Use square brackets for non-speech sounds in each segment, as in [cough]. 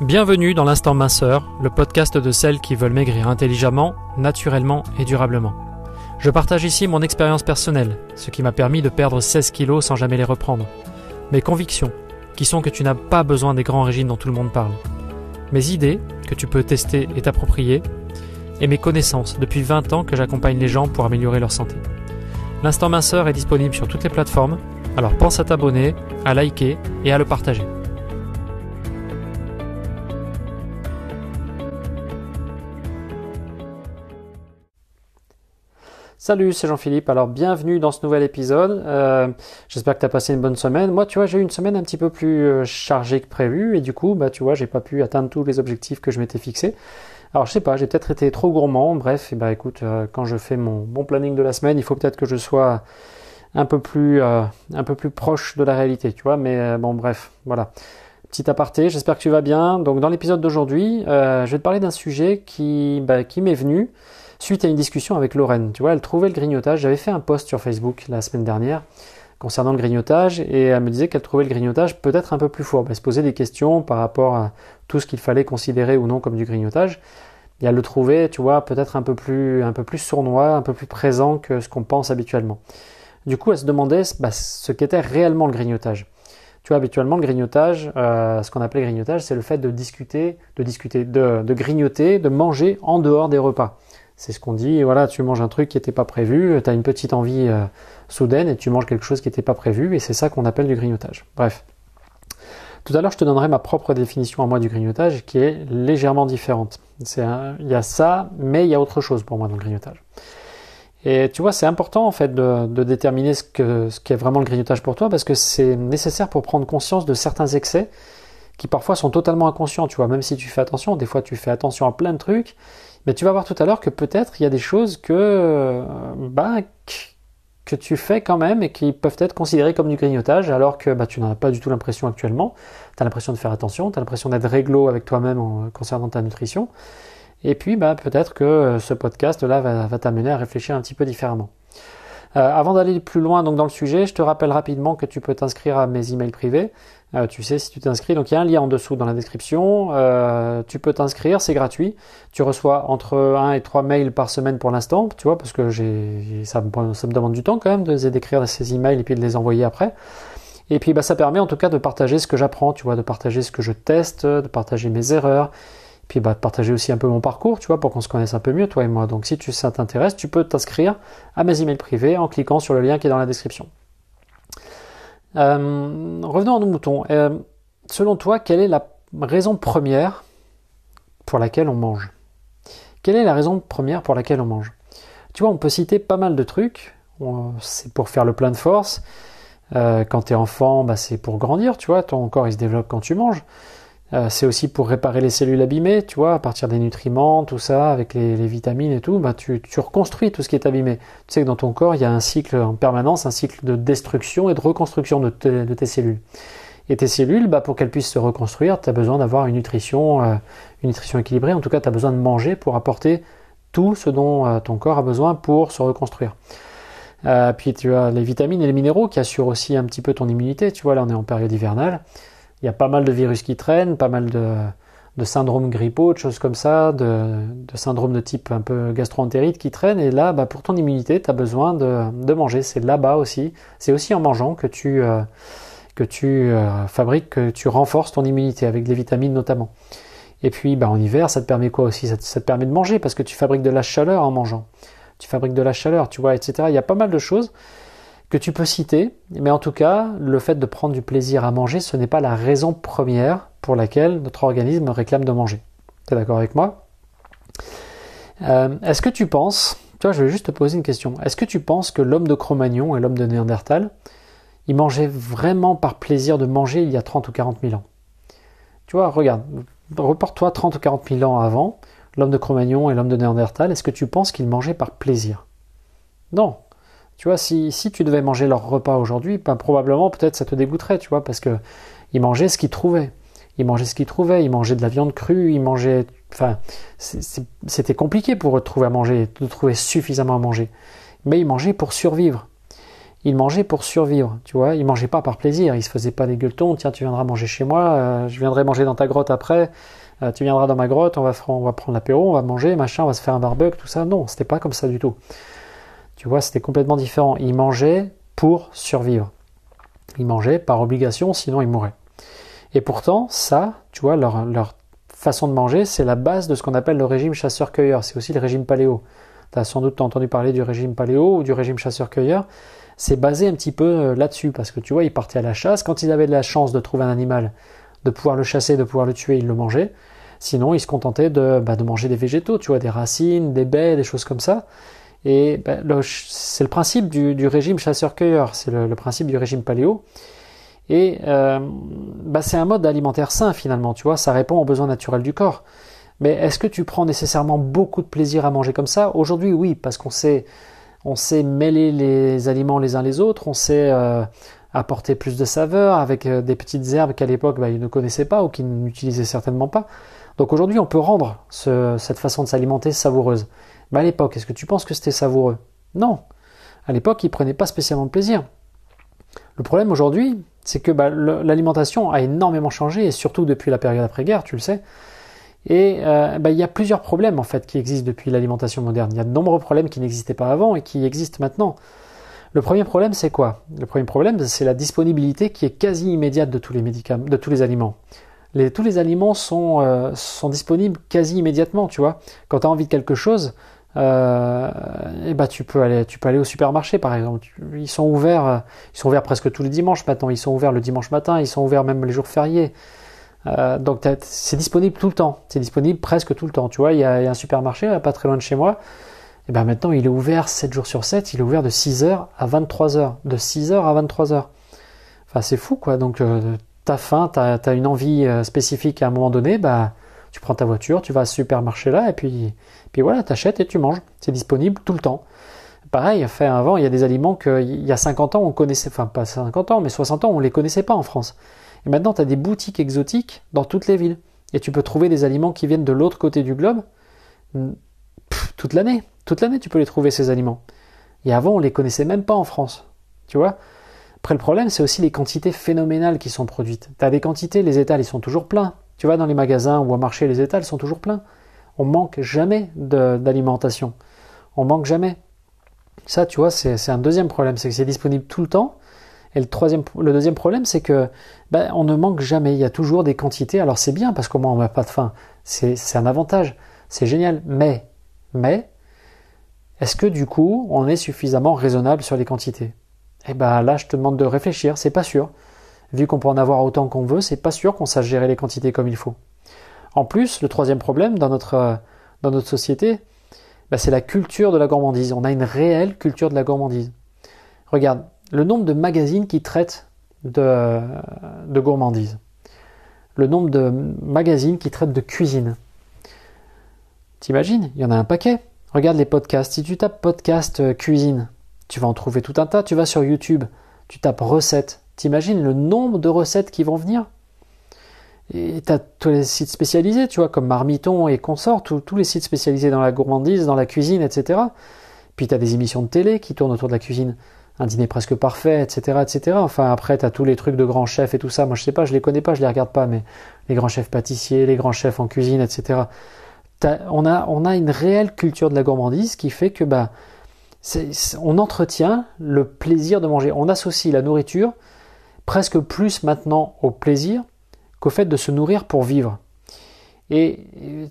Bienvenue dans l'Instant Minceur, le podcast de celles qui veulent maigrir intelligemment, naturellement et durablement. Je partage ici mon expérience personnelle, ce qui m'a permis de perdre 16 kilos sans jamais les reprendre. Mes convictions, qui sont que tu n'as pas besoin des grands régimes dont tout le monde parle. Mes idées, que tu peux tester et t'approprier. Et mes connaissances, depuis 20 ans que j'accompagne les gens pour améliorer leur santé. L'Instant Minceur est disponible sur toutes les plateformes, alors pense à t'abonner, à liker et à le partager. Salut, c'est Jean-Philippe. Alors bienvenue dans ce nouvel épisode. Euh, j'espère que tu as passé une bonne semaine. Moi, tu vois, j'ai eu une semaine un petit peu plus euh, chargée que prévu et du coup, bah tu vois, j'ai pas pu atteindre tous les objectifs que je m'étais fixés. Alors je sais pas, j'ai peut-être été trop gourmand. Bref, et bah écoute, euh, quand je fais mon bon planning de la semaine, il faut peut-être que je sois un peu plus un peu plus proche de la réalité, tu vois. Mais bon, bref, voilà petit aparté, j'espère que tu vas bien. Donc dans l'épisode d'aujourd'hui, je vais te parler d'un sujet qui, bah, qui m'est venu suite à une discussion avec Lorraine. Tu vois, elle trouvait le grignotage. J'avais fait un post sur Facebook la semaine dernière concernant le grignotage et elle me disait qu'elle trouvait le grignotage peut-être un peu plus fort. Elle se posait des questions par rapport à tout ce qu'il fallait considérer ou non comme du grignotage. Et elle le trouvait, tu vois, peut-être un peu plus, un peu plus sournois, un peu plus présent que ce qu'on pense habituellement. Du coup, elle se demandait bah, ce qu'était réellement le grignotage. Tu vois, habituellement, le grignotage, euh, ce qu'on appelait grignotage, c'est le fait de discuter, de discuter, de grignoter, de manger en dehors des repas. C'est ce qu'on dit, voilà, tu manges un truc qui n'était pas prévu, euh, tu as une petite envie euh, soudaine et tu manges quelque chose qui n'était pas prévu, et c'est ça qu'on appelle du grignotage. Bref. Tout à l'heure, je te donnerai ma propre définition à moi du grignotage qui est légèrement différente. il y a ça, mais il y a autre chose pour moi dans le grignotage. Et tu vois, c'est important en fait de, déterminer ce ce qu'est vraiment le grignotage pour toi parce que c'est nécessaire pour prendre conscience de certains excès qui parfois sont totalement inconscients. Tu vois, même si tu fais attention, des fois tu fais attention à plein de trucs mais tu vas voir tout à l'heure que peut-être il y a des choses que, euh, bah, que tu fais quand même et qui peuvent être considérées comme du grignotage alors que bah, tu n'en as pas du tout l'impression actuellement. Tu as l'impression de faire attention, tu as l'impression d'être réglo avec toi-même concernant ta nutrition. Et puis bah, peut-être que euh, ce podcast-là va, t'amener à réfléchir un petit peu différemment. Euh, avant d'aller plus loin donc, dans le sujet, je te rappelle rapidement que tu peux t'inscrire à mes emails privés. Ah, tu sais si tu t'inscris. Donc il y a un lien en dessous dans la description. Euh, tu peux t'inscrire, c'est gratuit. Tu reçois entre 1 et 3 mails par semaine pour l'instant, tu vois, parce que j'ai, ça, me, demande du temps quand même de d'écrire ces emails et puis de les envoyer après. Et puis bah, ça permet en tout cas de partager ce que j'apprends, tu vois, de partager ce que je teste, de partager mes erreurs. puis bah, de partager aussi un peu mon parcours, tu vois, pour qu'on se connaisse un peu mieux, toi et moi. Donc si tu, ça t'intéresse, tu peux t'inscrire à mes emails privés en cliquant sur le lien qui est dans la description. Euh, revenons à nos moutons. Euh, selon toi, quelle est la raison première pour laquelle on mange Quelle est la raison première pour laquelle on mange Tu vois, on peut citer pas mal de trucs. C'est pour faire le plein de force. Euh, quand t'es enfant, bah, c'est pour grandir, tu vois. Ton corps, il se développe quand tu manges. Euh, c'est aussi pour réparer les cellules abîmées, tu vois, à partir des nutriments, tout ça, avec les, vitamines et tout, bah, tu, reconstruis tout ce qui est abîmé. Tu sais que dans ton corps, il y a un cycle en permanence, un cycle de destruction et de reconstruction de, tes cellules. Et tes cellules, bah, pour qu'elles puissent se reconstruire, tu as besoin d'avoir une nutrition, euh, une nutrition équilibrée. En tout cas, tu as besoin de manger pour apporter tout ce dont euh, ton corps a besoin pour se reconstruire. puis tu as les vitamines et les minéraux qui assurent aussi un petit peu ton immunité. Tu vois, là, on est en période hivernale il y a pas mal de virus qui traînent, pas mal de, de syndromes grippaux, de choses comme ça, de, syndromes de type un peu gastro-entérite qui traînent. Et là, bah, pour ton immunité, tu as besoin de, manger. C'est là-bas aussi. C'est aussi en mangeant que tu, euh, que tu euh, fabriques, que tu renforces ton immunité, avec des vitamines notamment. Et puis bah, en hiver, ça te permet quoi aussi ça te, ça te, permet de manger parce que tu fabriques de la chaleur en mangeant. Tu fabriques de la chaleur, tu vois, etc. Il y a pas mal de choses que tu peux citer, mais en tout cas, le fait de prendre du plaisir à manger, ce n'est pas la raison première pour laquelle notre organisme réclame de manger. tu es d'accord avec moi euh, Est-ce que tu penses, toi, je vais juste te poser une question, est-ce que tu penses que l'homme de Cro-Magnon et l'homme de Néandertal, ils mangeaient vraiment par plaisir de manger il y a 30 ou 40 000 ans Tu vois, regarde, reporte-toi 30 ou 40 000 ans avant, l'homme de Cro-Magnon et l'homme de Néandertal, est-ce que tu penses qu'ils mangeaient par plaisir Non, tu vois, si, si tu devais manger leur repas aujourd'hui, ben, probablement, peut-être, ça te dégoûterait, tu vois, parce que ils mangeaient ce qu'ils trouvaient. Ils mangeaient ce qu'ils trouvaient. Ils mangeaient de la viande crue. Ils mangeaient, enfin, c'était compliqué pour eux trouver à manger, de trouver suffisamment à manger. Mais ils mangeaient pour survivre. Ils mangeaient pour survivre, tu vois. Ils mangeaient pas par plaisir. Ils se faisaient pas des gueuletons. Tiens, tu viendras manger chez moi. Euh, je viendrai manger dans ta grotte après. Euh, tu viendras dans ma grotte. On va, on va prendre l'apéro. On va manger, machin. On va se faire un barbecue, tout ça. Non, c'était pas comme ça du tout. Tu vois, c'était complètement différent. Ils mangeaient pour survivre. Ils mangeaient par obligation, sinon ils mouraient. Et pourtant, ça, tu vois, leur, façon de manger, c'est la base de ce qu'on appelle le régime chasseur-cueilleur. C'est aussi le régime paléo. Tu as sans doute entendu parler du régime paléo ou du régime chasseur-cueilleur. C'est basé un petit peu euh, là-dessus, parce que tu vois, ils partaient à la chasse. Quand ils avaient de la chance de trouver un animal, de pouvoir le chasser, de pouvoir le tuer, ils le mangeaient. Sinon, ils se contentaient de bah, manger des végétaux, tu vois, des racines, des baies, des choses comme ça. Et ben, c'est le principe du, régime chasseur-cueilleur, c'est le, principe du régime paléo. Et euh, ben, c'est un mode alimentaire sain finalement, tu vois, ça répond aux besoins naturels du corps. Mais est-ce que tu prends nécessairement beaucoup de plaisir à manger comme ça Aujourd'hui, oui, parce qu'on sait, on sait mêler les aliments les uns les autres, on sait euh, apporter plus de saveur avec euh, des petites herbes qu'à l'époque ben, ils ne connaissaient pas ou qu'ils n'utilisaient certainement pas. Donc aujourd'hui, on peut rendre cette façon de s'alimenter savoureuse à l'époque, est-ce que tu penses que c'était savoureux Non. À l'époque, ils prenaient pas spécialement de plaisir. Le problème aujourd'hui, c'est que bah, l'alimentation a énormément changé, et surtout depuis la période après-guerre, tu le sais. Et euh, bah, il y a plusieurs problèmes en fait qui existent depuis l'alimentation moderne. Il y a de nombreux problèmes qui n'existaient pas avant et qui existent maintenant. Le premier problème, c'est quoi Le premier problème, c'est la disponibilité qui est quasi immédiate de tous les médicaments, de tous les aliments. tous les aliments sont, euh, sont disponibles quasi immédiatement, tu vois. Quand tu as envie de quelque chose, euh, et bah tu peux aller tu peux aller au supermarché par exemple ils sont ouverts ils sont ouverts presque tous les dimanches maintenant ils sont ouverts le dimanche matin ils sont ouverts même les jours fériés euh, donc c'est disponible tout le temps c'est disponible presque tout le temps tu vois il y, a, un supermarché euh, pas très loin de chez moi et ben maintenant il est ouvert 7 jours sur 7 il est ouvert de 6h à 23h de 6h à 23h enfin c'est fou quoi donc ta t'as faim t'as as une envie spécifique à un moment donné bah tu prends ta voiture, tu vas à ce supermarché là, et puis, puis voilà, t'achètes et tu manges. C'est disponible tout le temps. Pareil, fait avant, il y a des aliments qu'il y a 50 ans, on connaissait, enfin pas 50 ans, mais 60 ans, on les connaissait pas en France. Et maintenant, tu as des boutiques exotiques dans toutes les villes. Et tu peux trouver des aliments qui viennent de l'autre côté du globe hmm, toute l'année. Toute l'année, tu peux les trouver, ces aliments. Et avant, on les connaissait même pas en France. Tu vois après, le problème, c'est aussi les quantités phénoménales qui sont produites. Tu as des quantités, les étals, ils sont toujours pleins. Tu vas dans les magasins ou au marché, les étals sont toujours pleins. On manque jamais d'alimentation. On manque jamais. Ça, tu vois, c'est un deuxième problème, c'est que c'est disponible tout le temps. Et le, troisième, le deuxième problème, c'est que ben, on ne manque jamais. Il y a toujours des quantités. Alors c'est bien parce qu'au moins on n'a pas de faim. C'est un avantage. C'est génial. Mais, mais, est-ce que du coup, on est suffisamment raisonnable sur les quantités Eh ben là, je te demande de réfléchir. C'est pas sûr. Vu qu'on peut en avoir autant qu'on veut, c'est pas sûr qu'on sache gérer les quantités comme il faut. En plus, le troisième problème dans notre, euh, dans notre société, bah, c'est la culture de la gourmandise. On a une réelle culture de la gourmandise. Regarde, le nombre de magazines qui traitent de, de gourmandise, le nombre de magazines qui traitent de cuisine. T'imagines, il y en a un paquet. Regarde les podcasts. Si tu tapes podcast euh, cuisine, tu vas en trouver tout un tas. Tu vas sur YouTube, tu tapes recettes, T'imagines le nombre de recettes qui vont venir Et t'as tous les sites spécialisés, tu vois, comme Marmiton et Consort, tous les sites spécialisés dans la gourmandise, dans la cuisine, etc. Puis t'as des émissions de télé qui tournent autour de la cuisine. Un dîner presque parfait, etc., etc. Enfin, après, t'as tous les trucs de grands chefs et tout ça. Moi, je sais pas, je les connais pas, je les regarde pas, mais les grands chefs pâtissiers, les grands chefs en cuisine, etc. On a, on a une réelle culture de la gourmandise qui fait que, bah, on entretient le plaisir de manger. On associe la nourriture presque plus maintenant au plaisir qu'au fait de se nourrir pour vivre. Et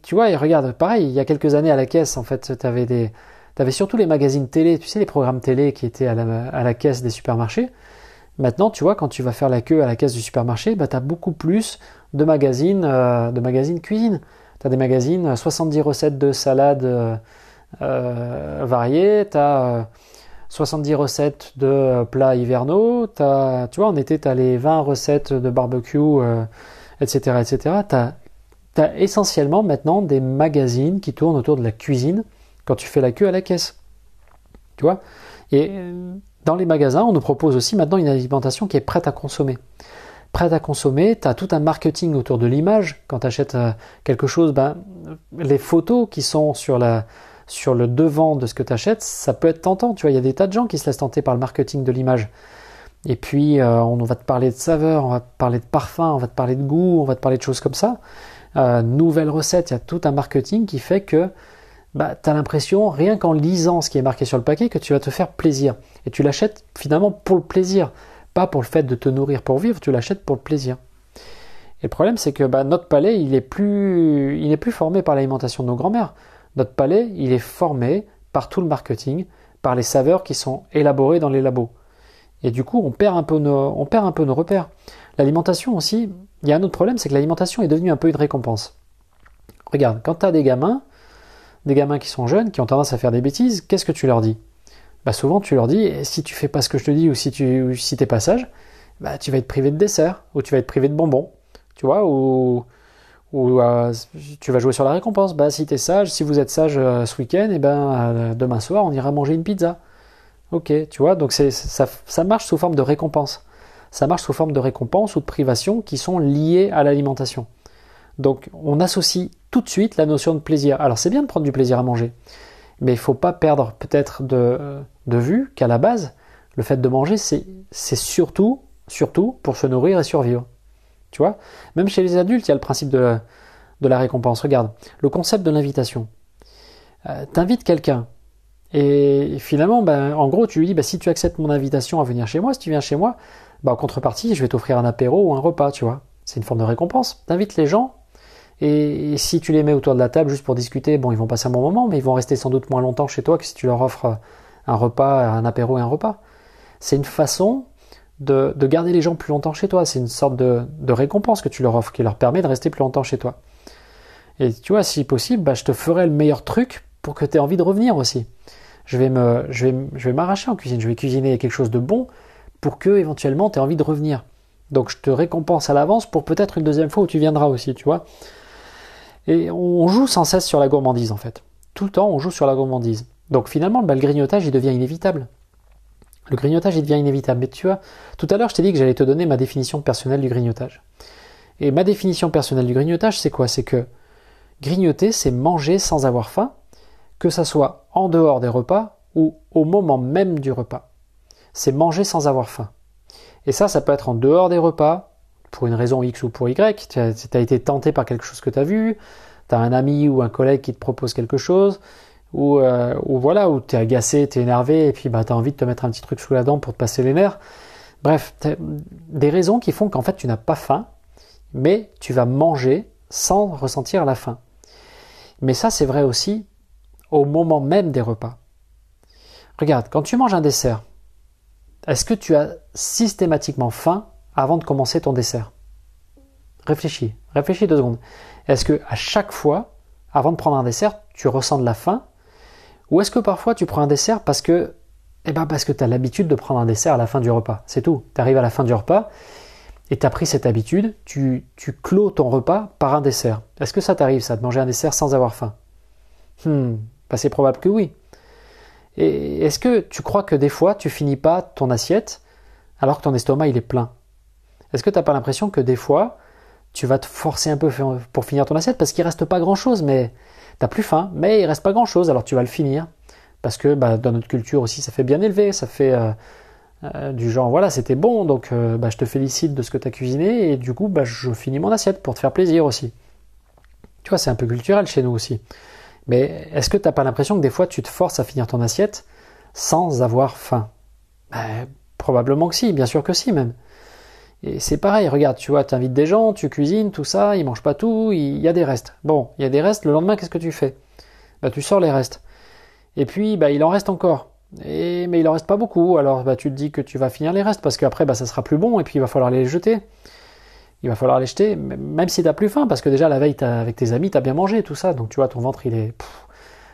tu vois, et regarde, pareil, il y a quelques années à la caisse, en fait, tu avais, surtout les magazines télé, tu sais, les programmes télé qui étaient à la, à la, caisse des supermarchés. Maintenant, tu vois, quand tu vas faire la queue à la caisse du supermarché, bah, tu as beaucoup plus de magazines, euh, de magazines cuisine. Tu as des magazines 70 euh, recettes de salades euh, variées, tu as 70 recettes de euh, plats hivernaux, tu vois, en été, tu as les 20 recettes de barbecue, etc., etc. Tu as, essentiellement maintenant des magazines qui tournent autour de la cuisine quand tu fais la queue à la caisse. Tu vois Et euh, dans les magasins, on nous propose aussi maintenant une alimentation qui est prête à consommer. Prête à consommer, tu as tout un marketing autour de l'image. Quand tu achètes euh, quelque chose, ben, les photos qui sont sur la, sur le devant de ce que tu achètes, ça peut être tentant. Tu vois, il y a des tas de gens qui se laissent tenter par le marketing de l'image. Et puis, euh, on va te parler de saveur, on va te parler de parfum, on va te parler de goût, on va te parler de choses comme ça. Euh, nouvelle recette, il y a tout un marketing qui fait que bah, tu as l'impression, rien qu'en lisant ce qui est marqué sur le paquet, que tu vas te faire plaisir. Et tu l'achètes finalement pour le plaisir, pas pour le fait de te nourrir pour vivre, tu l'achètes pour le plaisir. Et le problème, c'est que bah, notre palais, il est plus, il plus formé par l'alimentation de nos grands-mères. Notre palais, il est formé par tout le marketing, par les saveurs qui sont élaborées dans les labos. Et du coup, on perd un peu nos, on perd un peu nos repères. L'alimentation aussi, il y a un autre problème, c'est que l'alimentation est devenue un peu une récompense. Regarde, quand tu as des gamins, des gamins qui sont jeunes, qui ont tendance à faire des bêtises, qu'est-ce que tu leur dis bah Souvent, tu leur dis, eh, si tu fais pas ce que je te dis ou si tu n'es si t'es pas sage, bah, tu vas être privé de dessert, ou tu vas être privé de bonbons, tu vois, ou ou euh, tu vas jouer sur la récompense. Bah, si t'es sage, si vous êtes sage euh, ce week-end, et eh ben euh, demain soir on ira manger une pizza. Ok, tu vois, donc ça, marche sous forme de récompense. Ça marche sous forme de récompense ou de privation qui sont liées à l'alimentation. Donc on associe tout de suite la notion de plaisir. Alors c'est bien de prendre du plaisir à manger, mais il faut pas perdre peut-être de, de vue qu'à la base, le fait de manger, c'est surtout, surtout pour se nourrir et survivre. Tu vois Même chez les adultes, il y a le principe de, la récompense. Regarde, le concept de l'invitation. Euh, T'invites quelqu'un. Et finalement, ben, en gros, tu lui dis, ben, si tu acceptes mon invitation à venir chez moi, si tu viens chez moi, ben, en contrepartie, je vais t'offrir un apéro ou un repas, tu vois. C'est une forme de récompense. T'invites les gens, et, et si tu les mets autour de la table juste pour discuter, bon, ils vont passer un bon moment, mais ils vont rester sans doute moins longtemps chez toi que si tu leur offres un repas, un apéro et un repas. C'est une façon de, garder les gens plus longtemps chez toi. C'est une sorte de, récompense que tu leur offres qui leur permet de rester plus longtemps chez toi. Et tu vois, si possible, bah, je te ferai le meilleur truc pour que tu aies envie de revenir aussi. Je vais, me, je vais, je vais m'arracher en cuisine, je vais cuisiner quelque chose de bon pour que éventuellement tu aies envie de revenir. Donc je te récompense à l'avance pour peut-être une deuxième fois où tu viendras aussi, tu vois. Et on joue sans cesse sur la gourmandise en fait. Tout le temps, on joue sur la gourmandise. Donc finalement, le grignotage, il devient inévitable. Le grignotage, il devient inévitable. Mais tu vois, tout à l'heure, je t'ai dit que j'allais te donner ma définition personnelle du grignotage. Et ma définition personnelle du grignotage, c'est quoi C'est que grignoter, c'est manger sans avoir faim, que ça soit en dehors des repas ou au moment même du repas. C'est manger sans avoir faim. Et ça, ça peut être en dehors des repas, pour une raison X ou pour Y. Tu été tenté par quelque chose que tu as vu, tu as un ami ou un collègue qui te propose quelque chose, euh, ou voilà, où t'es agacé, t'es énervé, et puis bah t'as envie de te mettre un petit truc sous la dent pour te passer les nerfs. Bref, des raisons qui font qu'en fait tu n'as pas faim, mais tu vas manger sans ressentir la faim. Mais ça c'est vrai aussi au moment même des repas. Regarde, quand tu manges un dessert, est-ce que tu as systématiquement faim avant de commencer ton dessert Réfléchis, réfléchis deux secondes. Est-ce que à chaque fois, avant de prendre un dessert, tu ressens de la faim ou est-ce que parfois tu prends un dessert parce que eh ben parce que tu as l'habitude de prendre un dessert à la fin du repas, c'est tout. Tu arrives à la fin du repas et tu as pris cette habitude, tu, tu ton repas par un dessert. Est-ce que ça t'arrive ça, de manger un dessert sans avoir faim hmm, bah, C'est probable que oui. Et est-ce que tu crois que des fois tu finis pas ton assiette alors que ton estomac il est plein Est-ce que tu n'as pas l'impression que des fois tu vas te forcer un peu pour finir ton assiette parce qu'il reste pas grand chose mais T'as plus faim, mais il reste pas grand-chose, alors tu vas le finir. Parce que bah, dans notre culture aussi, ça fait bien élevé, ça fait euh, euh, du genre, voilà, c'était bon, donc euh, bah, je te félicite de ce que tu as cuisiné, et du coup, bah, je finis mon assiette pour te faire plaisir aussi. Tu vois, c'est un peu culturel chez nous aussi. Mais est-ce que t'as pas l'impression que des fois, tu te forces à finir ton assiette sans avoir faim ben, Probablement que si, bien sûr que si même. Et c'est pareil, regarde, tu vois, invites des gens, tu cuisines, tout ça, ils mangent pas tout, il y a des restes. Bon, il y a des restes, le lendemain, qu'est-ce que tu fais Bah, tu sors les restes. Et puis, bah, il en reste encore. Et, mais il en reste pas beaucoup, alors bah, tu te dis que tu vas finir les restes, parce qu'après, bah, ça sera plus bon, et puis il va falloir les jeter. Il va falloir les jeter, même si t'as plus faim, parce que déjà, la veille, avec tes amis, t'as bien mangé, tout ça, donc tu vois, ton ventre, il est...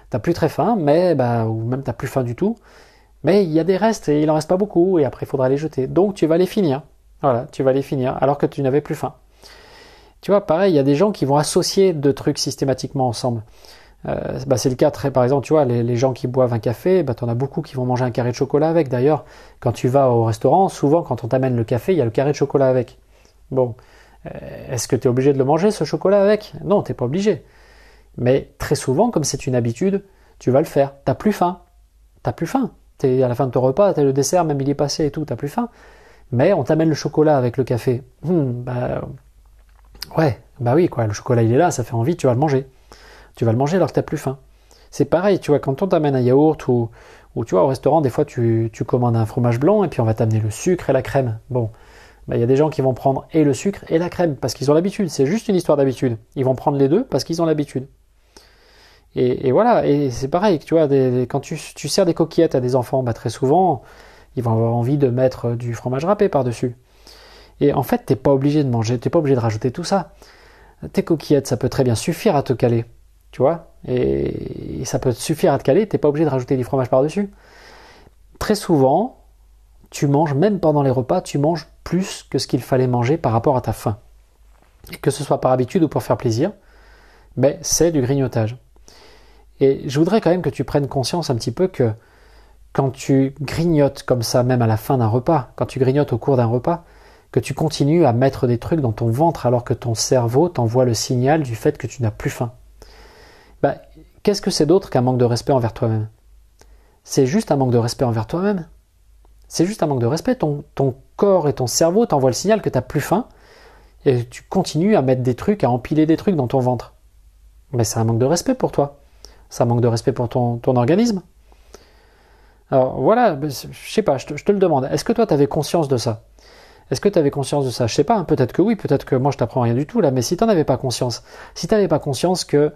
T'as plus très faim, mais, bah, ou même t'as plus faim du tout, mais il y a des restes, et il en reste pas beaucoup, et après, il faudra les jeter. Donc, tu vas les finir. Voilà, tu vas les finir alors que tu n'avais plus faim. Tu vois, pareil, il y a des gens qui vont associer deux trucs systématiquement ensemble. Euh, bah, c'est le cas très, par exemple, tu vois, les, gens qui boivent un café, bah, tu en as beaucoup qui vont manger un carré de chocolat avec. D'ailleurs, quand tu vas au restaurant, souvent quand on t'amène le café, il y a le carré de chocolat avec. Bon, euh, est-ce que tu es obligé de le manger, ce chocolat avec Non, t'es pas obligé. Mais très souvent, comme c'est une habitude, tu vas le faire. T'as plus faim. T'as plus faim. es à la fin de ton repas, as le dessert, même il est passé et tout, t'as plus faim mais on t'amène le chocolat avec le café. Hmm, bah ouais, bah oui quoi, le chocolat il est là, ça fait envie, tu vas le manger. Tu vas le manger alors que t'as plus faim. C'est pareil, tu vois, quand on t'amène un yaourt ou, tu vois au restaurant, des fois tu, commandes un fromage blanc et puis on va t'amener le sucre et la crème. Bon, bah, il y a des gens qui vont prendre et le sucre et la crème parce qu'ils ont l'habitude. C'est juste une histoire d'habitude. Ils vont prendre les deux parce qu'ils ont l'habitude. Et, voilà, et c'est pareil, tu vois, des, quand tu, sers des coquillettes à des enfants, bah très souvent, ils vont avoir envie de mettre euh, du fromage râpé par-dessus. Et en fait, t'es pas obligé de manger, t'es pas obligé de rajouter tout ça. Tes coquillettes, ça peut très bien suffire à te caler, tu vois. Et ça peut suffire à te caler, t'es pas obligé de rajouter du fromage par-dessus. Très souvent, tu manges, même pendant les repas, tu manges plus que ce qu'il fallait manger par rapport à ta faim. Et que ce soit par habitude ou pour faire plaisir, mais c'est du grignotage. Et je voudrais quand même que tu prennes conscience un petit peu que quand tu grignotes comme ça, même à la fin d'un repas, quand tu grignotes au cours d'un repas, que tu continues à mettre des trucs dans ton ventre alors que ton cerveau t'envoie le signal du fait que tu n'as plus faim. bah qu'est-ce que c'est d'autre qu'un manque de respect envers toi-même C'est juste un manque de respect envers toi-même. C'est juste un manque de respect. Ton, ton corps et ton cerveau t'envoient le signal que tu n'as plus faim et tu continues à mettre des trucs, à empiler des trucs dans ton ventre. Mais c'est un manque de respect pour toi. C'est un manque de respect pour ton organisme. Alors voilà, je sais pas, je te, le demande. Est-ce que toi, tu avais conscience de ça Est-ce que tu avais conscience de ça Je sais pas, hein, peut-être que oui, peut-être que moi, je t'apprends rien du tout là, mais si tu avais pas conscience, si tu n'avais pas conscience que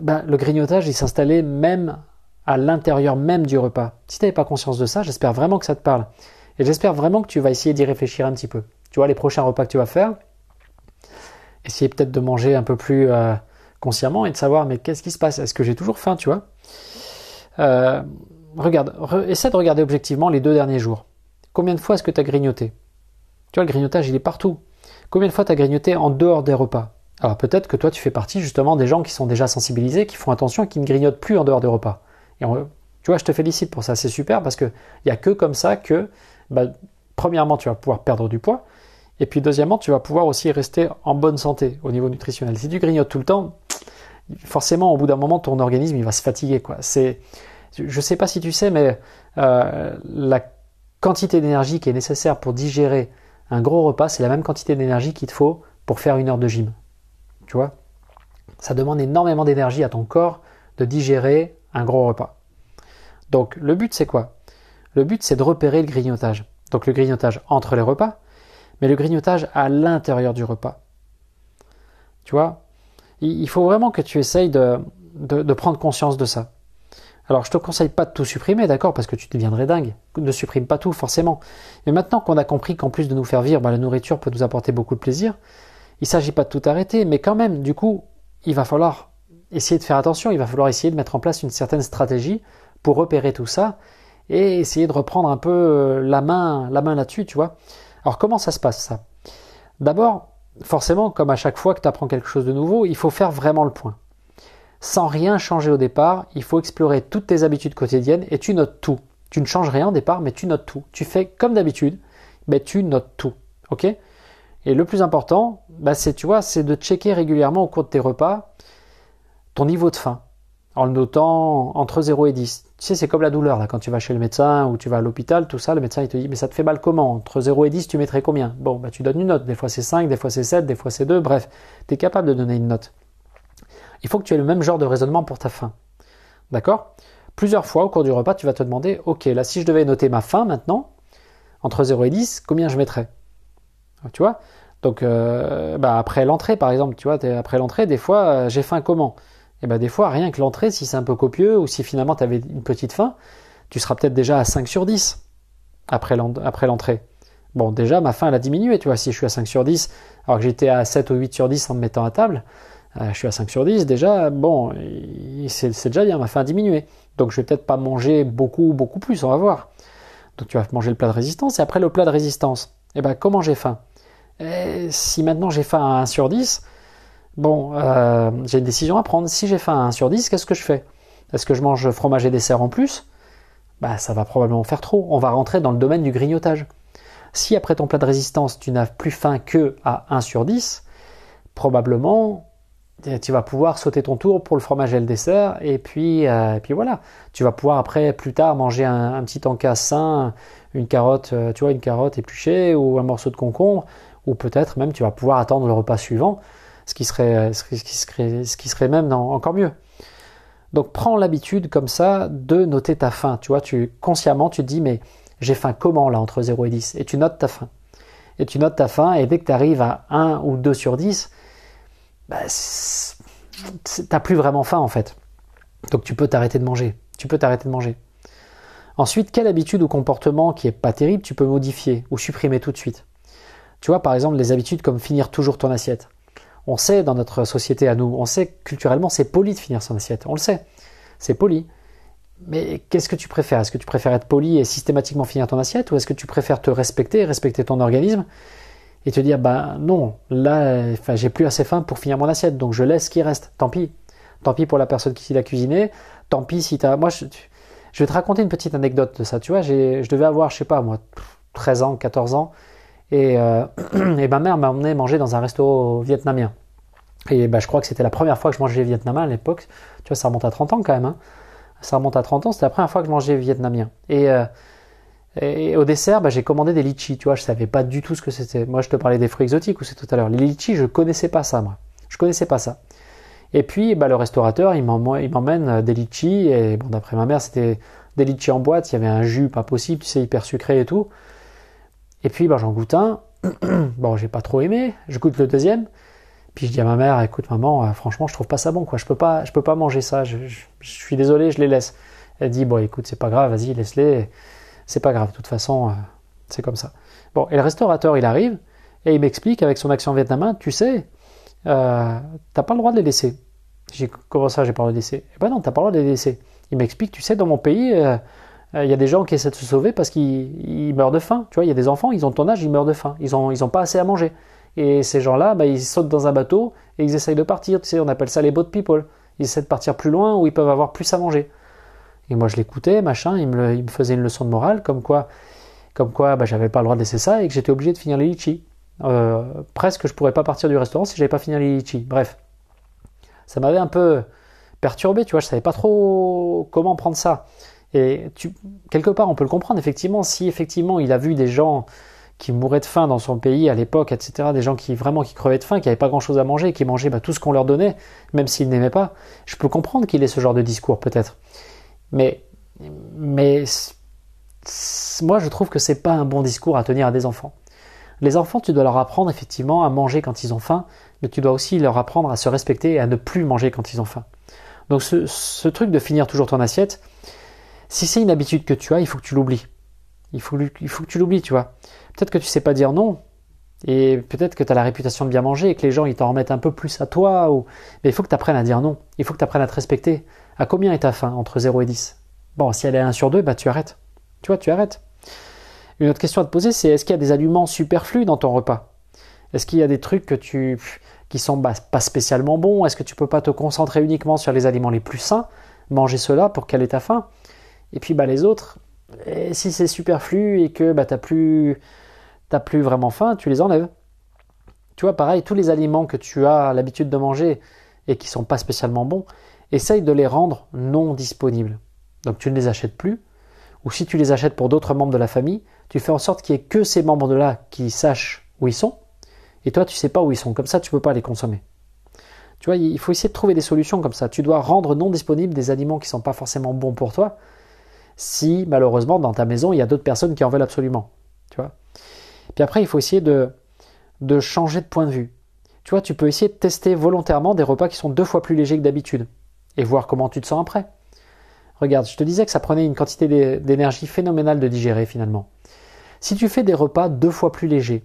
bah, le grignotage, il s'installait même à l'intérieur même du repas. Si tu n'avais pas conscience de ça, j'espère vraiment que ça te parle. Et j'espère vraiment que tu vas essayer d'y réfléchir un petit peu. Tu vois, les prochains repas que tu vas faire, essayer peut-être de manger un peu plus euh, consciemment et de savoir, mais qu'est-ce qui se passe Est-ce que j'ai toujours faim, tu vois euh, regarde, essaie de regarder objectivement les deux derniers jours. Combien de fois est-ce que tu as grignoté Tu vois, le grignotage, il est partout. Combien de fois tu as grignoté en dehors des repas Alors peut-être que toi, tu fais partie justement des gens qui sont déjà sensibilisés, qui font attention, et qui ne grignotent plus en dehors des repas. Et tu vois, je te félicite pour ça, c'est super parce qu'il n'y a que comme ça que, bah, premièrement, tu vas pouvoir perdre du poids. Et puis deuxièmement, tu vas pouvoir aussi rester en bonne santé au niveau nutritionnel. Si tu grignotes tout le temps, forcément, au bout d'un moment, ton organisme, il va se fatiguer. Quoi. C'est, je ne sais pas si tu sais, mais euh, la quantité d'énergie qui est nécessaire pour digérer un gros repas, c'est la même quantité d'énergie qu'il te faut pour faire une heure de gym. Tu vois Ça demande énormément d'énergie à ton corps de digérer un gros repas. Donc le but c'est quoi Le but c'est de repérer le grignotage. Donc le grignotage entre les repas, mais le grignotage à l'intérieur du repas. Tu vois Il faut vraiment que tu essayes de, de prendre conscience de ça. Alors je te conseille pas de tout supprimer, d'accord, parce que tu deviendrais dingue. Ne supprime pas tout, forcément. Mais maintenant qu'on a compris qu'en plus de nous faire vivre, bah, la nourriture peut nous apporter beaucoup de plaisir, il s'agit pas de tout arrêter, mais quand même, du coup, il va falloir essayer de faire attention, il va falloir essayer de mettre en place une certaine stratégie pour repérer tout ça et essayer de reprendre un peu euh, la main, la main là-dessus, tu vois. Alors comment ça se passe ça D'abord, forcément, comme à chaque fois que tu apprends quelque chose de nouveau, il faut faire vraiment le point sans rien changer au départ, il faut explorer toutes tes habitudes quotidiennes et tu notes tout. Tu ne changes rien au départ, mais tu notes tout. Tu fais comme d'habitude, mais tu notes tout. Ok Et le plus important, bah, c'est tu vois, c'est de checker régulièrement au cours de tes repas ton niveau de faim en le notant entre 0 et 10. Tu sais, c'est comme la douleur, là, quand tu vas chez le médecin ou tu vas à l'hôpital, tout ça, le médecin, te dit, mais ça te fait mal comment Entre 0 et 10, tu mettrais combien Bon, bah, tu donnes une note. Des fois, c'est 5, des fois, c'est 7, des fois, c'est 2. Bref, tu es capable de donner une note il faut que tu aies le même genre de raisonnement pour ta faim. D'accord Plusieurs fois au cours du repas, tu vas te demander, ok, là si je devais noter ma faim maintenant, entre 0 et 10, combien je mettrais Tu vois Donc euh, bah, après l'entrée par exemple, tu vois, après l'entrée, des fois euh, j'ai faim comment Et eh bien, des fois, rien que l'entrée, si c'est un peu copieux ou si finalement tu avais une petite faim, tu seras peut-être déjà à 5 sur 10 après l'entrée. Bon, déjà, ma faim, elle a diminué, tu vois, si je suis à 5 sur 10, alors que j'étais à 7 ou 8 sur 10 en me mettant à table, euh, je suis à 5 sur 10, déjà, bon, c'est déjà bien, hein, ma faim a diminué. Donc je vais peut-être pas manger beaucoup, beaucoup plus, on va voir. Donc tu vas manger le plat de résistance, et après le plat de résistance, et eh ben comment j'ai faim eh, Si maintenant j'ai faim à 1 sur 10, bon, euh, j'ai une décision à prendre. Si j'ai faim à 1 sur 10, qu'est-ce que je fais Est-ce que je mange fromage et dessert en plus Bah ça va probablement faire trop, on va rentrer dans le domaine du grignotage. Si après ton plat de résistance, tu n'as plus faim que à 1 sur 10, probablement tu vas pouvoir sauter ton tour pour le fromage et le dessert, et puis, euh, puis voilà. Tu vas pouvoir après, plus tard, manger un, petit encas sain, une carotte, euh, tu vois, une carotte épluchée ou un morceau de concombre, ou peut-être même tu vas pouvoir attendre le repas suivant, ce qui serait, euh, ce qui même encore mieux. Donc prends l'habitude comme ça de noter ta faim. Tu vois, tu consciemment tu te dis mais j'ai faim comment là entre 0 et 10 Et tu notes ta faim. Et tu notes ta faim et dès que tu arrives à 1 ou 2 sur 10, bah, t'as plus vraiment faim en fait. Donc tu peux t'arrêter de manger. Tu peux t'arrêter de manger. Ensuite, quelle habitude ou comportement qui est pas terrible, tu peux modifier ou supprimer tout de suite. Tu vois, par exemple, les habitudes comme finir toujours ton assiette. On sait dans notre société à nous, on sait culturellement c'est poli de finir son assiette. On le sait. C'est poli. Mais qu'est-ce que tu préfères Est-ce que tu préfères être poli et systématiquement finir ton assiette ou est-ce que tu préfères te respecter, et respecter ton organisme et te dire ben non, là, j'ai plus assez faim pour finir mon assiette, donc je laisse ce qui reste. Tant pis, tant pis pour la personne qui l'a cuisiné. Tant pis si t'as. Moi, je, vais te raconter une petite anecdote de ça. Tu vois, je devais avoir, je sais pas moi, 13 ans, 14 ans, euh, [clears throat] et, ma mère m'a emmené manger dans un resto vietnamien. Et bah, je crois que c'était la première fois que je mangeais vietnamien à l'époque. Tu vois, ça remonte à 30 ans quand même. Hein. Ça remonte à 30 ans. C'était la première fois que je mangeais vietnamien. Et euh, et au dessert, bah, j'ai commandé des litchis, tu vois, je savais pas du tout ce que c'était. Moi, je te parlais des fruits exotiques ou c'est tout à l'heure. Les litchis, je connaissais pas ça, moi. Je connaissais pas ça. Et puis, bah, le restaurateur, il m'emmène euh, des litchis, et bon, d'après ma mère, c'était des litchis en boîte, il y avait un jus pas possible, tu sais, hyper sucré et tout. Et puis, bah, j'en goûte un. [clears throat] bon, j'ai pas trop aimé, je goûte le deuxième. Puis je dis à ma mère, écoute maman, euh, franchement, je trouve pas ça bon, quoi. Je peux pas, je peux pas manger ça. Je, je suis désolé, je les laisse. Elle dit, bon, écoute, c'est pas grave, vas-y, laisse-les c'est pas grave, de toute façon, euh, c'est comme ça. Bon, et le restaurateur, il arrive, et il m'explique avec son accent vietnamien, tu sais, euh, t'as pas le droit de les laisser. J'ai comment ça, j'ai pas le droit de les laisser Eh ben non, t'as pas le droit de les laisser. Il m'explique, tu sais, dans mon pays, euh, il y a des gens qui essaient de se sauver parce qu'ils meurent de faim. Tu vois, il y a des enfants, ils ont ton âge, ils meurent de faim. Ils ont ils ont pas assez à manger. Et ces gens-là, bah, ils sautent dans un bateau et ils essayent de partir. Tu sais, on appelle ça les boat people. Ils essaient de partir plus loin où ils peuvent avoir plus à manger. Et moi, je l'écoutais, machin, il me, faisait une leçon de morale, comme quoi, comme quoi bah, j'avais pas le droit de laisser ça et que j'étais obligé de finir les litchis. Euh, presque, je pourrais pas partir du restaurant si j'avais pas fini les litchis. Bref, ça m'avait un peu perturbé, tu vois, je savais pas trop comment prendre ça. Et quelque part, on peut le comprendre, effectivement, si effectivement il a vu des gens qui mouraient de faim dans son pays à l'époque, etc. Des gens qui vraiment qui crevaient de faim, qui n'avaient pas grand-chose à manger, qui mangeaient bah, tout ce qu'on leur donnait, même s'ils n'aimaient pas. Je peux comprendre qu'il ait ce genre de discours peut-être. Mais, mais moi, je trouve que c'est pas un bon discours à tenir à des enfants. Les enfants, tu dois leur apprendre effectivement à manger quand ils ont faim, mais tu dois aussi leur apprendre à se respecter et à ne plus manger quand ils ont faim. Donc ce, truc de finir toujours ton assiette, si c'est une habitude que tu as, il faut que tu l'oublies. Il faut, que tu l'oublies, tu vois. Peut-être que tu sais pas dire non, et peut-être que tu as la réputation de bien manger et que les gens ils t'en remettent un peu plus à toi, ou... mais il faut que tu apprennes à dire non, il faut que tu apprennes à te respecter, à combien est ta faim entre 0 et 10 Bon, si elle est à 1 sur 2, bah tu arrêtes. Tu vois, tu arrêtes. Une autre question à te poser, c'est est-ce qu'il y a des aliments superflus dans ton repas Est-ce qu'il y a des trucs que tu qui sont pas spécialement bons Est-ce que tu peux pas te concentrer uniquement sur les aliments les plus sains Manger cela pour qu'elle est ta faim Et puis bah, les autres, eh, si c'est superflu et que bah, tu n'as plus, plus vraiment faim, tu les enlèves. Tu vois, pareil, tous les aliments que tu as l'habitude de manger et qui sont pas spécialement bons, essaye de les rendre non disponibles. Donc tu ne les achètes plus, ou si tu les achètes pour d'autres membres de la famille, tu fais en sorte qu'il n'y ait que ces membres-là de qui sachent où ils sont, et toi tu sais pas où ils sont, comme ça tu ne peux pas les consommer. Tu vois, il faut essayer de trouver des solutions comme ça. Tu dois rendre non disponibles des aliments qui sont pas forcément bons pour toi, si malheureusement dans ta maison il y a d'autres personnes qui en veulent absolument. Tu vois. Puis après, il faut essayer de, de changer de point de vue. Tu vois, tu peux essayer de tester volontairement des repas qui sont deux fois plus légers que d'habitude et voir comment tu te sens après. Regarde, je te disais que ça prenait une quantité d'énergie phénoménale de digérer finalement. Si tu fais des repas deux fois plus légers,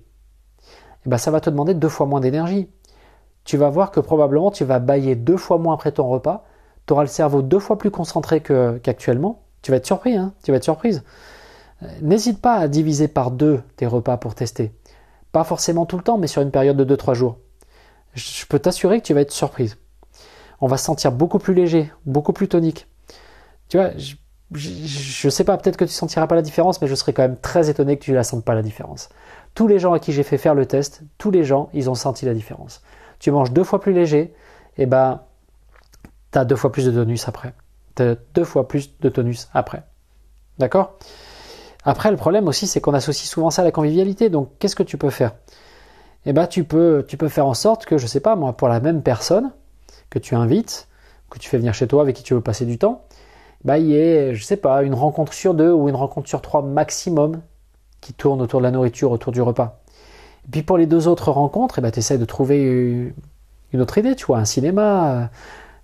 eh ben ça va te demander deux fois moins d'énergie. Tu vas voir que probablement tu vas bailler deux fois moins après ton repas, tu auras le cerveau deux fois plus concentré qu'actuellement. tu vas être surpris, hein tu vas être surprise. Euh, n'hésite pas à diviser par deux tes repas pour tester. Pas forcément tout le temps, mais sur une période de 2-3 jours. Je peux t'assurer que tu vas être surprise on va se sentir beaucoup plus léger, beaucoup plus tonique. Tu vois, je, ne sais pas, peut-être que tu ne sentiras pas la différence, mais je serais quand même très étonné que tu ne la sentes pas la différence. Tous les gens à qui j'ai fait faire le test, tous les gens, ils ont senti la différence. Tu manges deux fois plus léger, et eh ben, as deux fois plus de tonus après. as deux fois plus de tonus après. D'accord Après, le problème aussi, c'est qu'on associe souvent ça à la convivialité. Donc, qu'est-ce que tu peux faire Eh ben, tu peux, tu peux faire en sorte que, je sais pas, moi, pour la même personne, que tu invites, que tu fais venir chez toi, avec qui tu veux passer du temps, bah, il y a, je sais pas, une rencontre sur deux ou une rencontre sur trois maximum qui tourne autour de la nourriture, autour du repas. Et puis pour les deux autres rencontres, eh ben, tu essaies de trouver une autre idée, tu vois, un cinéma,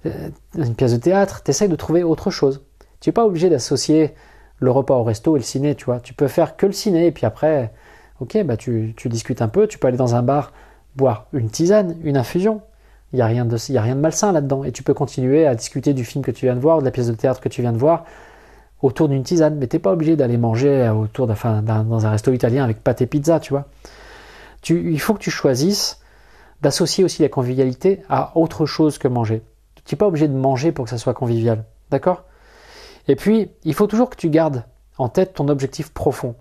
euh, une pièce de théâtre, tu essaies de trouver autre chose. Tu n'es pas obligé d'associer le repas au resto et le ciné, tu vois. Tu peux faire que le ciné, et puis après, ok, bah tu, tu discutes un peu, tu peux aller dans un bar boire une tisane, une infusion, il n'y a, rien de, a rien de malsain là-dedans. Et tu peux continuer à discuter du film que tu viens de voir, de la pièce de théâtre que tu viens de voir, autour d'une tisane. Mais t'es pas obligé d'aller manger autour dans un resto italien avec pâte et pizza, tu vois. Tu, il faut que tu choisisses d'associer aussi la convivialité à autre chose que manger. Tu n'es pas obligé de manger pour que ça soit convivial. D'accord Et puis, il faut toujours que tu gardes en tête ton objectif profond.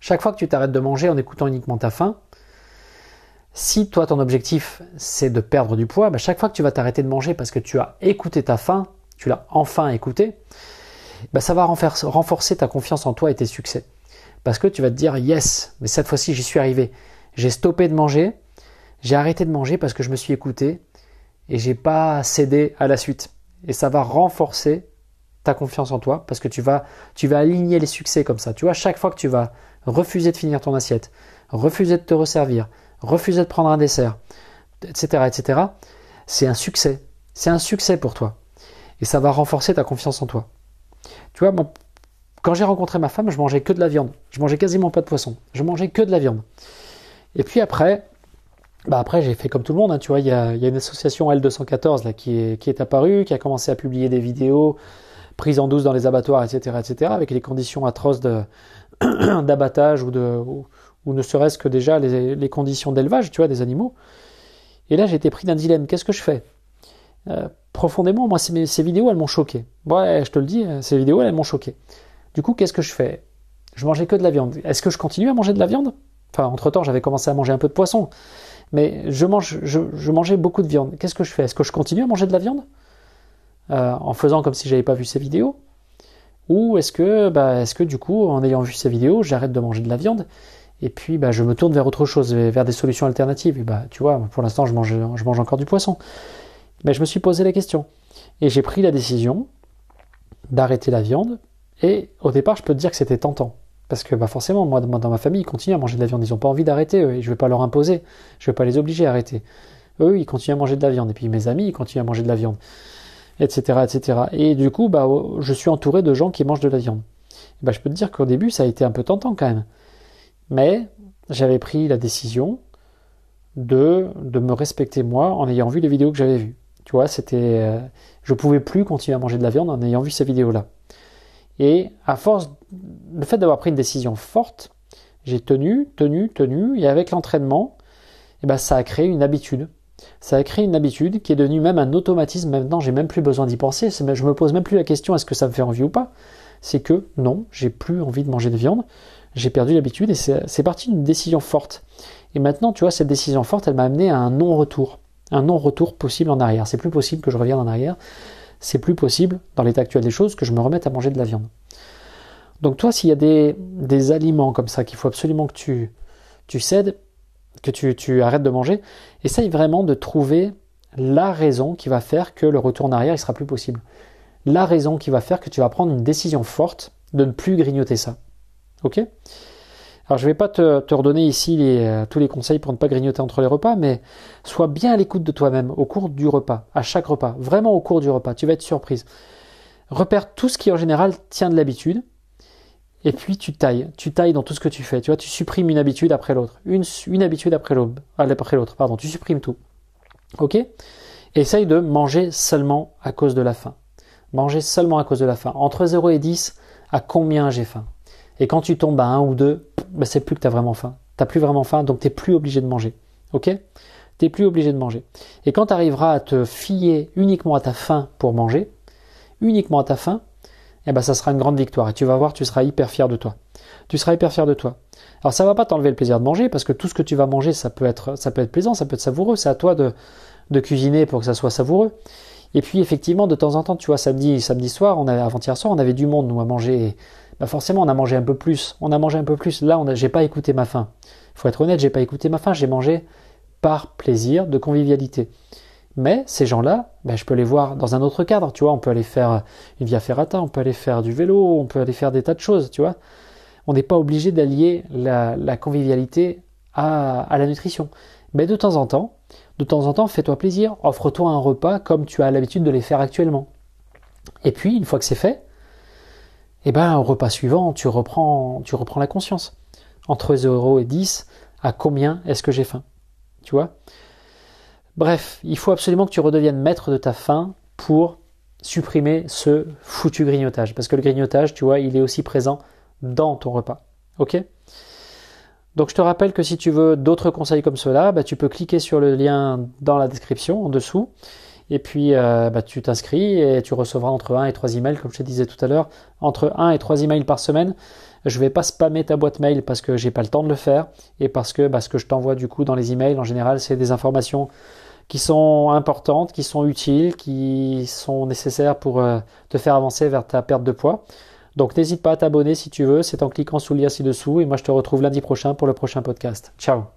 Chaque fois que tu t'arrêtes de manger en écoutant uniquement ta faim, si toi, ton objectif, c'est de perdre du poids, bah, chaque fois que tu vas t'arrêter de manger parce que tu as écouté ta faim, tu l'as enfin écouté, bah, ça va renforcer ta confiance en toi et tes succès. Parce que tu vas te dire, yes, mais cette fois-ci, j'y suis arrivé. J'ai stoppé de manger, j'ai arrêté de manger parce que je me suis écouté et j'ai pas cédé à la suite. Et ça va renforcer ta confiance en toi parce que tu vas, tu vas aligner les succès comme ça. Tu vois, chaque fois que tu vas refuser de finir ton assiette, refuser de te resservir, refuser de prendre un dessert, etc., etc., c'est un succès. C'est un succès pour toi. Et ça va renforcer ta confiance en toi. Tu vois, bon, quand j'ai rencontré ma femme, je mangeais que de la viande. Je mangeais quasiment pas de poisson. Je mangeais que de la viande. Et puis après, bah après j'ai fait comme tout le monde. Hein, tu vois, il y a, une association L214 là, qui, est, qui est apparue, qui a commencé à publier des vidéos prises en douce dans les abattoirs, etc., etc., avec les conditions atroces [clears throat] d'abattage ou de, ou ne serait-ce que déjà les, conditions d'élevage, tu vois, des animaux. Et là, j'ai été pris d'un dilemme. Qu'est-ce que je fais euh, Profondément, moi, ces, vidéos, elles m'ont choqué. Ouais, je te le dis, hein, ces vidéos, elles, m'ont choqué. Du coup, qu'est-ce que je fais Je mangeais que de la viande. Est-ce que je continue à manger de la viande Enfin, entre-temps, j'avais commencé à manger un peu de poisson. Mais je, mangeais beaucoup de viande. Qu'est-ce que je fais Est-ce que je continue à manger de la viande euh, En faisant comme si je n'avais pas vu ces vidéos Ou bah, est-ce que du coup, en ayant vu ces vidéos, j'arrête de manger de la viande et puis bah, je me tourne vers autre chose, vers des solutions alternatives. Et bah, tu vois, pour l'instant, je mange, encore du poisson. Mais je me suis posé la question. Et j'ai pris la décision d'arrêter la viande. Et au départ, je peux te dire que c'était tentant. Parce que bah, forcément, moi, dans ma famille, ils continuent à manger de la viande. Ils n'ont pas envie d'arrêter, eux, et je ne vais pas leur imposer. Je ne vais pas les obliger à arrêter. Eux, ils continuent à manger de la viande. Et puis mes amis, ils continuent à manger de la viande. Etc. etc. Et du coup, bah, oh, je suis entouré de gens qui mangent de la viande. Et bah, je peux te dire qu'au début, ça a été un peu tentant quand même. Mais j'avais pris la décision de, de me respecter moi en ayant vu les vidéos que j'avais vues. Tu vois, c'était, je euh, je pouvais plus continuer à manger de la viande en ayant vu ces vidéos-là. Et à force, le fait d'avoir pris une décision forte, j'ai tenu, tenu, tenu, et avec l'entraînement, eh ben, ça a créé une habitude. Ça a créé une habitude qui est devenue même un automatisme. Maintenant, j'ai même plus besoin d'y penser. Je me pose même plus la question est-ce que ça me fait envie ou pas. C'est que non, j'ai plus envie de manger de viande j'ai perdu l'habitude et c'est parti d'une décision forte. Et maintenant, tu vois, cette décision forte, elle m'a amené à un non-retour. Un non-retour possible en arrière. C'est plus possible que je revienne en arrière. C'est plus possible, dans l'état actuel des choses, que je me remette à manger de la viande. Donc toi, s'il y a des, des, aliments comme ça qu'il faut absolument que tu, tu cèdes, que tu, arrêtes de manger, essaye vraiment de trouver la raison qui va faire que le retour en arrière, il sera plus possible. La raison qui va faire que tu vas prendre une décision forte de ne plus grignoter ça. Ok Alors je ne vais pas te, redonner ici euh, tous les conseils pour ne pas grignoter entre les repas, mais sois bien à l'écoute de toi-même au cours du repas, à chaque repas, vraiment au cours du repas, tu vas être surprise. Repère tout ce qui en général tient de l'habitude, et puis tu tailles, tu tailles dans tout ce que tu fais, tu vois, tu supprimes une habitude après l'autre, une, habitude après l'autre, ah, après l'autre, pardon, tu supprimes tout. Ok Essaye de manger seulement à cause de la faim. Manger seulement à cause de la faim. Entre 0 et 10, à combien j'ai faim et quand tu tombes à un ou deux, ben c'est plus que tu as vraiment faim. Tu plus vraiment faim, donc tu plus obligé de manger. Ok Tu plus obligé de manger. Et quand tu arriveras à te fier uniquement à ta faim pour manger, uniquement à ta faim, eh ben ça sera une grande victoire. Et tu vas voir, tu seras hyper fier de toi. Tu seras hyper fier de toi. Alors ça va pas t'enlever le plaisir de manger, parce que tout ce que tu vas manger, ça peut être, ça peut être plaisant, ça peut être savoureux. C'est à toi de, cuisiner pour que ça soit savoureux. Et puis effectivement, de temps en temps, tu vois, samedi, samedi soir, on avait, avant-hier soir, on avait du monde, nous, à manger. Bah, forcément on a mangé un peu plus, on a mangé un peu plus. Là, on a, j'ai pas écouté ma faim. Il faut être honnête, j'ai pas écouté ma faim, j'ai mangé par plaisir, de convivialité. Mais ces gens-là, ben, je peux les voir dans un autre cadre, tu vois. On peut aller faire une via ferrata, on peut aller faire du vélo, on peut aller faire des tas de choses, tu vois. On n'est pas obligé d'allier la, convivialité à, la nutrition. Mais de temps en temps, de temps en temps, fais-toi plaisir, offre-toi un repas comme tu as l'habitude de les faire actuellement. Et puis, une fois que c'est fait, et eh ben, au repas suivant, tu reprends, tu reprends la conscience. Entre 0 et 10, à combien est-ce que j'ai faim Tu vois Bref, il faut absolument que tu redeviennes maître de ta faim pour supprimer ce foutu grignotage. Parce que le grignotage, tu vois, il est aussi présent dans ton repas. Ok donc je te rappelle que si tu veux d'autres conseils comme cela, bah, tu peux cliquer sur le lien dans la description en dessous et puis, euh, bah, tu t'inscris et tu recevras entre 1 et 3 emails, comme je te disais tout à l'heure, entre 1 et 3 emails par semaine. Je ne vais pas spammer ta boîte mail parce que j'ai pas le temps de le faire et parce que bah, ce que je t'envoie du coup dans les emails, en général, c'est des informations qui sont importantes, qui sont utiles, qui sont nécessaires pour euh, te faire avancer vers ta perte de poids. Donc n'hésite pas à t'abonner si tu veux, c'est en cliquant sous le lien ci-dessous et moi je te retrouve lundi prochain pour le prochain podcast. Ciao